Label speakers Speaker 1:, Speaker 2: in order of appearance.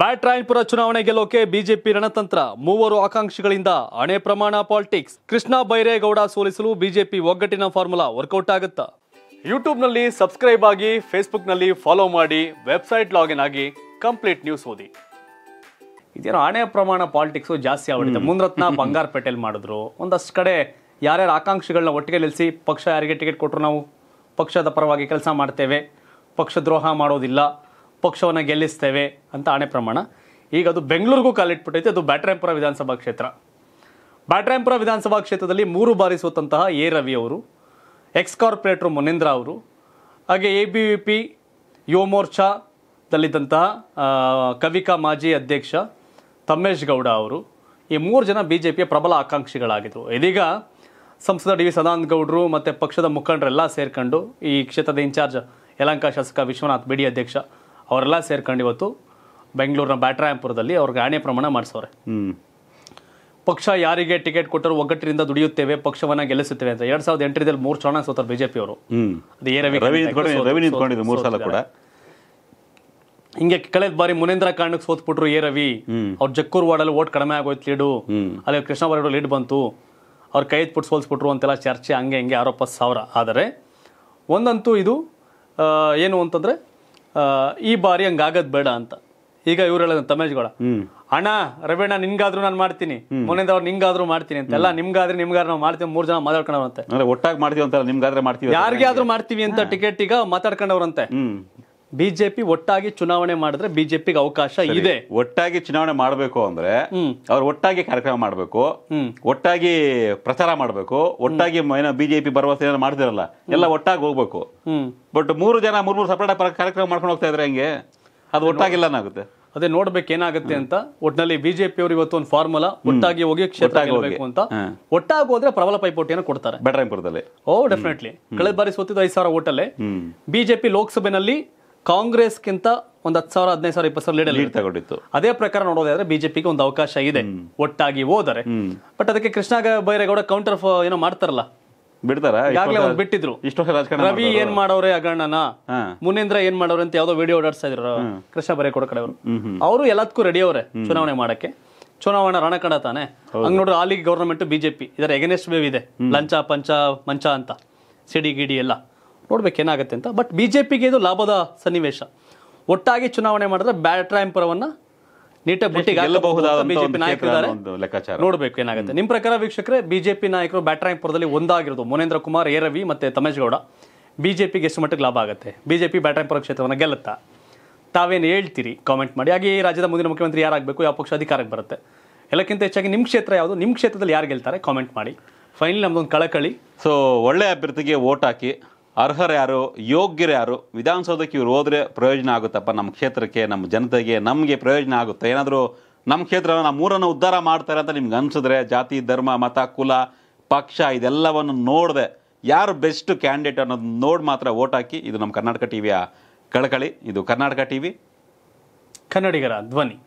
Speaker 1: ಬ್ಯಾಟ್ರಾಯನ್ಪುರ ಚುನಾವಣೆ ಗೆಲ್ಲೋಕೆ ಬಿಜೆಪಿ ರಣತಂತ್ರ ಮೂವರು ಆಕಾಂಕ್ಷಿಗಳಿಂದ ಹಣೆ ಪ್ರಮಾಣ ಪಾಲಿಟಿಕ್ಸ್ ಕೃಷ್ಣ ಬೈರೇಗೌಡ ಸೋಲಿಸಲು ಬಿಜೆಪಿ ಒಗ್ಗಟ್ಟಿನ ಫಾರ್ಮುಲಾ ವರ್ಕೌಟ್ ಆಗುತ್ತಾ ಯೂಟ್ಯೂಬ್ನಲ್ಲಿ ಸಬ್ಸ್ಕ್ರೈಬ್ ಆಗಿ ಫೇಸ್ಬುಕ್ನಲ್ಲಿ ಫಾಲೋ ಮಾಡಿ ವೆಬ್ಸೈಟ್ ಲಾಗಿನ್ ಆಗಿ ಕಂಪ್ಲೀಟ್ ನ್ಯೂಸ್ ಓದಿ ಇದೇನೋ ಹಣೆ ಪ್ರಮಾಣ ಪಾಲಿಟಿಕ್ಸು ಜಾಸ್ತಿ ಮುನ್ರತ್ನ ಮುಂದ್ರತ್ನ ಪಟೇಲ್ ಮಾಡಿದ್ರು ಒಂದಷ್ಟು ಕಡೆ ಯಾರ್ಯಾರ ಆಕಾಂಕ್ಷಿಗಳನ್ನ ಒಟ್ಟಿಗೆ ನಿಲ್ಲಿಸಿ ಪಕ್ಷ ಯಾರಿಗೆ ಟಿಕೆಟ್ ಕೊಟ್ಟರು ನಾವು ಪಕ್ಷದ ಪರವಾಗಿ ಕೆಲಸ ಮಾಡ್ತೇವೆ ಪಕ್ಷ ದ್ರೋಹ ಮಾಡೋದಿಲ್ಲ ಪಕ್ಷವನ್ನು ಗೆಲ್ಲಿಸ್ತೇವೆ ಅಂತ ಆಣೆ ಪ್ರಮಾಣ ಈಗ ಅದು ಬೆಂಗಳೂರಿಗೂ ಕಾಲಿಟ್ಬಿಟ್ಟೈತೆ ಅದು ಬ್ಯಾಟ್ರಾಯಂಪುರ ವಿಧಾನಸಭಾ ಕ್ಷೇತ್ರ ಬ್ಯಾಟ್ರಾಯಂಪುರ ವಿಧಾನಸಭಾ ಕ್ಷೇತ್ರದಲ್ಲಿ ಮೂರು ಬಾರಿ ಸೋತಂತಹ ಎ ರವಿ ಅವರು ಎಕ್ಸ್ ಕಾರ್ಪೊರೇಟರ್ ಮುನೇಂದ್ರ ಅವರು ಹಾಗೆ ಎ ಬಿ ವಿ ಪಿ ಯುವ ಮೋರ್ಚಾದಲ್ಲಿದ್ದಂತಹ ಕವಿಕಾ ಮಾಜಿ ಅಧ್ಯಕ್ಷ ತಮ್ಮೇಶ್ ಗೌಡ ಅವರು ಈ ಮೂರು ಜನ ಬಿ ಜೆ ಪಿಯ ಪ್ರಬಲ ಆಕಾಂಕ್ಷಿಗಳಾಗಿದ್ದರು ಇದೀಗ ಸಂಸದ ಡಿ ವಿ ಸದಾನಂದ ಗೌಡರು ಮತ್ತು ಪಕ್ಷದ ಮುಖಂಡರೆಲ್ಲ ಸೇರ್ಕೊಂಡು ಈ ಕ್ಷೇತ್ರದ ಇನ್ಚಾರ್ಜ್ ಯಲಂಕ ಶಾಸಕ ವಿಶ್ವನಾಥ್ ಬಿಡಿ ಅಧ್ಯಕ್ಷ ಅವರೆಲ್ಲ ಸೇರ್ಕೊಂಡು ಇವತ್ತು ಬೆಂಗಳೂರಿನ ಬ್ಯಾಟ್ರಾಯಂಪುರದಲ್ಲಿ ಅವ್ರಿಗೆ ಆಣೆ ಪ್ರಮಾಣ ಮಾಡಿಸೋರೆ ಪಕ್ಷ ಯಾರಿಗೆ ಟಿಕೆಟ್ ಕೊಟ್ಟರು ಒಗ್ಗಟ್ಟಿನಿಂದ ದುಡಿಯುತ್ತೇವೆ ಪಕ್ಷವನ್ನ ಗೆಲ್ಲಿಸುತ್ತೇವೆ ಅಂತ ಎರಡ್ ಸಾವಿರದ ಎಂಟರಲ್ಲಿ ಮೂರು ಚುನಾವಣೆ ಸೋತಾರೆ ಬಿಜೆಪಿ ಅವರು ಹಿಂಗೆ ಕಳೆದ ಬಾರಿ ಮುನೇಂದ್ರ ಕಾರಣಕ್ಕೆ ಸೋತ್ಬಿಟ್ರು ಎ ರವಿ ಅವ್ರ ಜಕ್ಕೂರ್ ವಾರ್ಡಲ್ಲಿ ಓಟ್ ಕಡಿಮೆ ಆಗೋಯ್ತು ಲೀಡು ಅಲ್ಲಿ ಕೃಷ್ಣ ವಾರ್ಡ್ ಲೀಡ್ ಬಂತು ಅವ್ರ ಕೈ ಎತ್ಬಿಟ್ಟು ಸೋಲ್ಸ್ಬಿಟ್ರು ಅಂತೆಲ್ಲ ಚರ್ಚೆ ಹಂಗೆ ಹಿಂಗೆ ಆರೋಪ ಸಾವಿರ ಆದರೆ ಒಂದಂತೂ ಇದು ಏನು ಅಂತಂದ್ರೆ ಈ ಬಾರಿ ಹಂಗಾಗದ್ ಬೇಡ ಅಂತ ಈಗ ಇವ್ರು ಹೇಳೋದು ಗೌಡ ಅಣ್ಣ ರಬೇಣ ನಿನ್ಗಾದ್ರೂ ನಾನು ಮಾಡ್ತೀನಿ ಮೊನ್ನೆಂದ ಅವ್ರು ನಿಂಗಾದ್ರೂ ಮಾಡ್ತೀನಿ ಅಂತ ಎಲ್ಲ ನಿಮ್ಗಾದ್ರೆ ನಿಮ್ಗಾದ್ರೆ ನಾವು ಮಾಡ್ತೀವಿ ಮೂರ್ ಜನ ಮಾತಾಡ್ಕೊಂಡವ್ರಂತೆ
Speaker 2: ಒಟ್ಟಾಗಿ ಮಾಡ್ತೀವಿ ಅಂತ ನಿಮ್ಗಾದ್ರೆ ಮಾಡ್ತೀವಿ ಯಾರಿಗಾದ್ರೂ ಮಾಡ್ತೀವಿ ಅಂತ ಟಿಕೆಟ್ ಈಗ
Speaker 1: ಮಾತಾಡ್ಕೊಂಡವ್ರಂತೆ ಬಿಜೆಪಿ ಒಟ್ಟಾಗಿ ಚುನಾವಣೆ ಮಾಡಿದ್ರೆ ಬಿಜೆಪಿಗೆ ಅವಕಾಶ ಇದೆ
Speaker 2: ಒಟ್ಟಾಗಿ ಚುನಾವಣೆ ಮಾಡಬೇಕು ಅಂದ್ರೆ ಅವ್ರು ಒಟ್ಟಾಗಿ ಕಾರ್ಯಕ್ರಮ ಮಾಡಬೇಕು ಒಟ್ಟಾಗಿ ಪ್ರಚಾರ ಮಾಡಬೇಕು ಒಟ್ಟಾಗಿ ಏನೋ ಬಿಜೆಪಿ ಭರವಸೆ ಮಾಡ್ತಿರಲ್ಲ ಎಲ್ಲ ಒಟ್ಟಾಗಿ ಹೋಗ್ಬೇಕು ಬಟ್ ಮೂರು ಜನ ಮೂರ್ ಮೂರು ಸಪರೇಟ್ ಕಾರ್ಯಕ್ರಮ ಮಾಡ್ಕೊಂಡು ಹೋಗ್ತಾ ಇದ್ರೆ ಹಂಗೆ ಅದು ಒಟ್ಟಾಗಿಲ್ಲ ಅದೇ
Speaker 1: ನೋಡ್ಬೇಕು ಏನಾಗುತ್ತೆ ಅಂತ ಒಟ್ನಲ್ಲಿ ಬಿಜೆಪಿ ಅವರು ಇವತ್ತು ಒಂದು ಫಾರ್ಮುಲಾ ಒಟ್ಟಾಗಿ ಹೋಗಿ ಕ್ಷೇತ್ರ ಆಗಬೇಕು ಅಂತ ಒಟ್ಟಾಗಿ ಹೋದ್ರೆ ಪ್ರಬಲ ಪೈಪೋಟಿಯನ್ನು ಕೊಡ್ತಾರೆ ಬೆಡ್ರಾಯ್ಪುರದಲ್ಲಿ ಓ ಡೆಫಿನೆಟ್ಲಿ ಕಳೆದ ಬಾರಿ ಸೋತಿದ್ದು ಐದು ಸಾವಿರ ಓಟಲ್ಲೇ ಬಿಜೆಪಿ ಲೋಕಸಭೆನಲ್ಲಿ ಕಾಂಗ್ರೆಸ್ಗಿಂತ ಒಂದು ಹತ್ತು ಸಾವಿರ ಹದಿನೈದು ಸಾವಿರ ಇಪ್ಪತ್ತು ಸಾವಿರ ಲೀಡ್ ಲೀಡ್ ತಗೊಂಡಿತ್ತು ಅದೇ ಪ್ರಕಾರ ನೋಡೋದಾದ್ರೆ ಬಿಜೆಪಿಗೆ ಒಂದು ಅವಕಾಶ ಇದೆ ಒಟ್ಟಾಗಿ ಹೋದರೆ ಬಟ್ ಅದಕ್ಕೆ ಕೃಷ್ಣ ಬೈರೇಗೌಡ ಕೌಂಟರ್ ಏನೋ ಮಾಡ್ತಾರಲ್ಲ ಬಿಡ್ತಾರ ಬಿಟ್ಟಿದ್ರು ಇಷ್ಟು ರವಿ ಏನ್ ಮಾಡವ್ರೆ ಅಗಣ್ಣನ ಮುನೇಂದ್ರ ಏನ್ ಮಾಡೋರೆ ಅಂತ ಯಾವ್ದೋ ವಿಡಿಯೋ ಓಡಾಡ್ಸ್ತಾ ಇದ್ರು ಕೃಷ್ಣ ಬೈರೇಗೌಡ ಕಡೆಯವರು ಅವರು ಎಲ್ಲದಕ್ಕೂ ರೆಡಿ ಅವರೇ ಚುನಾವಣೆ ಮಾಡಕ್ಕೆ ಚುನಾವಣಾ ರಣಕಡ ತಾನೆ ಹಂಗ್ ನೋಡ್ರಿ ಆಲಿ ಗವರ್ನಮೆಂಟ್ ಬಿಜೆಪಿ ಇದರ ಎಗನೆಸ್ಟ್ ವೇವ್ ಇದೆ ಲಂಚ ಪಂಚ ಮಂಚ ಅಂತ ಸಿಡಿ ಗಿಡಿ ಎಲ್ಲ ನೋಡ್ಬೇಕು ಏನಾಗುತ್ತೆ ಅಂತ ಬಟ್ ಬಿ ಜೆ ಪಿಗೆ ಇದು ಲಾಭದ ಸನ್ನಿವೇಶ ಒಟ್ಟಾಗಿ ಚುನಾವಣೆ ಮಾಡಿದ್ರೆ ಬ್ಯಾಟ್ರಾಯಂಪುರವನ್ನ ನೀಟಾಗಿ ಬುಟ್ಟಿಗೆ ಬಿಜೆಪಿ ಲೆಕ್ಕಾಚಾರ ನೋಡ್ಬೇಕು ಏನಾಗುತ್ತೆ ನಿಮ್ಮ ಪ್ರಕಾರ ವೀಕ್ಷಕರೇ ಬಿಜೆಪಿ ನಾಯಕರು ಬ್ಯಾಟ್ರಾಯಂಪುರದಲ್ಲಿ ಒಂದಾಗಿರೋದು ಮುನೇಂದ್ರ ಕುಮಾರ್ ಎ ರವಿ ಮತ್ತೆ ಗೌಡ ಬಿಜೆಪಿಗೆ ಎಷ್ಟು ಮಟ್ಟಿಗೆ ಲಾಭ ಆಗುತ್ತೆ ಬಿಜೆಪಿ ಬ್ಯಾಟ್ರಾಯಂಪುರ ಕ್ಷೇತ್ರವನ್ನು ಗೆಲ್ಲುತ್ತಾ ತಾವೇನು ಹೇಳ್ತೀರಿ ಕಾಮೆಂಟ್ ಮಾಡಿ ಹಾಗೆ ರಾಜ್ಯದ ಮುಂದಿನ ಮುಖ್ಯಮಂತ್ರಿ ಯಾರಾಗಬೇಕು ಯಾವ ಪಕ್ಷ ಅಧಿಕಾರಕ್ಕೆ ಬರುತ್ತೆ ಎಲ್ಲಕ್ಕಿಂತ ಹೆಚ್ಚಾಗಿ ನಿಮ್ಮ ಕ್ಷೇತ್ರ ಯಾವುದು ನಿಮ್ಮ ಕ್ಷೇತ್ರದಲ್ಲಿ ಯಾರು ಗೆಲ್ತಾರೆ ಕಾಮೆಂಟ್
Speaker 2: ಮಾಡಿ ಫೈನಲ್ ನಮ್ದೊಂದು ಕಳಕಳಿ ಸೊ ಒಳ್ಳೆ ಅಭ್ಯರ್ಥಿಗೆ ವೋಟ್ ಹಾಕಿ ಅರ್ಹರು ಯಾರು ಯೋಗ್ಯರು ಯಾರು ವಿಧಾನಸೌಧಕ್ಕೆ ಇವ್ರು ಹೋದರೆ ಪ್ರಯೋಜನ ಆಗುತ್ತಪ್ಪ ನಮ್ಮ ಕ್ಷೇತ್ರಕ್ಕೆ ನಮ್ಮ ಜನತೆಗೆ ನಮಗೆ ಪ್ರಯೋಜನ ಆಗುತ್ತೆ ಏನಾದರೂ ನಮ್ಮ ಕ್ಷೇತ್ರ ನಮ್ಮ ಮೂರನ್ನು ಉದ್ಧಾರ ಮಾಡ್ತಾರೆ ಅಂತ ನಿಮ್ಗೆ ಅನಿಸಿದ್ರೆ ಜಾತಿ ಧರ್ಮ ಮತ ಕುಲ ಪಕ್ಷ ಇದೆಲ್ಲವನ್ನು ನೋಡದೆ ಯಾರು ಬೆಸ್ಟ್ ಕ್ಯಾಂಡಿಡೇಟ್ ಅನ್ನೋದು ನೋಡಿ ಮಾತ್ರ ಓಟ್ ಹಾಕಿ ಇದು ನಮ್ಮ ಕರ್ನಾಟಕ ಟಿವಿಯ ವಿಯ ಕಳಕಳಿ ಇದು ಕರ್ನಾಟಕ ಟಿ ವಿ ಕನ್ನಡಿಗರ ಧ್ವನಿ